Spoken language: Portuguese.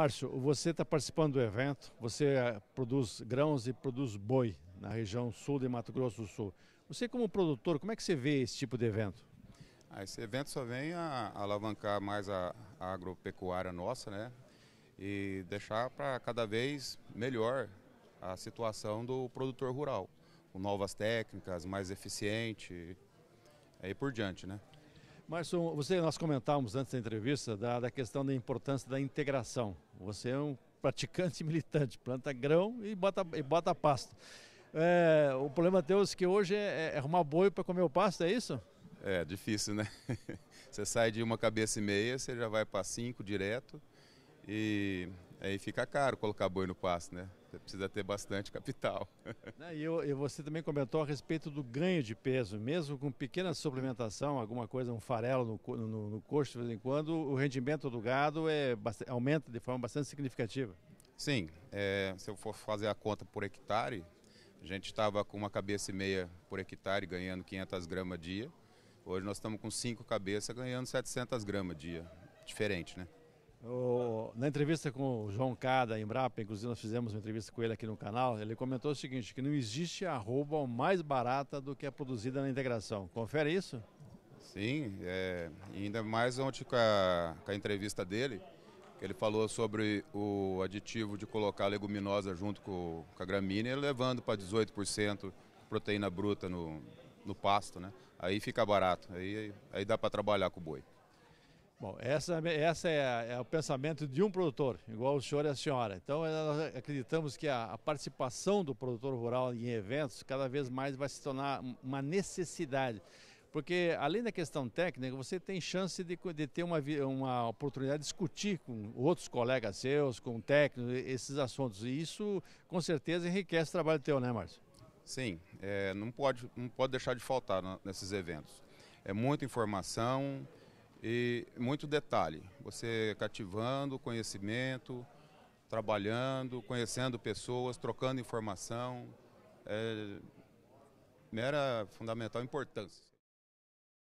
Márcio, você está participando do evento, você eh, produz grãos e produz boi na região sul de Mato Grosso do Sul. Você como produtor, como é que você vê esse tipo de evento? Ah, esse evento só vem a, alavancar mais a, a, agropecuária nossa, né? E deixar para cada vez melhor a situação do produtor rural, com novas técnicas, mais eficiente, aí por diante, né? Mas você, nós comentávamos antes da entrevista da, da questão da importância da integração. Você é um praticante militante, planta grão e bota, e bota pasto. É, o problema teu é que hoje é, é, é arrumar boi para comer o pasto, é isso? É, difícil, né? Você sai de uma cabeça e meia, você já vai para cinco direto. E aí fica caro colocar boi no pasto, né? Você precisa ter bastante capital. e, eu, você também comentou a respeito do ganho de peso, mesmo com pequena suplementação, alguma coisa, um farelo no, no, no coxo de vez em quando, o rendimento do gado é, aumenta de forma bastante significativa. Sim, é, se eu for fazer a conta por hectare, a gente estava com uma cabeça e meia por hectare ganhando 500 gramas dia. Hoje nós estamos com cinco cabeças ganhando 700 gramas dia. Diferente, né? O, na entrevista com o João Cada, em Embrapa, inclusive nós fizemos uma entrevista com ele aqui no canal, ele comentou o seguinte, que não existe arroba mais barata do que a é produzida na integração. Confere isso? Sim, é, ainda mais ontem com a, com a entrevista dele, que ele falou sobre o aditivo de colocar a leguminosa junto com, com a gramínea, levando para 18% proteína bruta no, no pasto, né? Aí fica barato, aí, aí dá para trabalhar com o boi. Bom, essa, essa é, é, o pensamento de um produtor, igual o senhor e a senhora. Então, eh, nós acreditamos que a, a, participação do produtor rural em eventos cada vez mais vai se tornar uma necessidade. Porque, além da questão técnica, você tem chance de, de ter uma, uma oportunidade de discutir com outros colegas seus, com técnicos, esses assuntos. E isso, com certeza, enriquece o trabalho teu, né, Márcio? Sim, é, não, pode, não pode deixar de faltar né, nesses eventos. É muita informação, e muito detalhe, você cativando conhecimento, trabalhando, conhecendo pessoas, trocando informação, é, mera fundamental importância.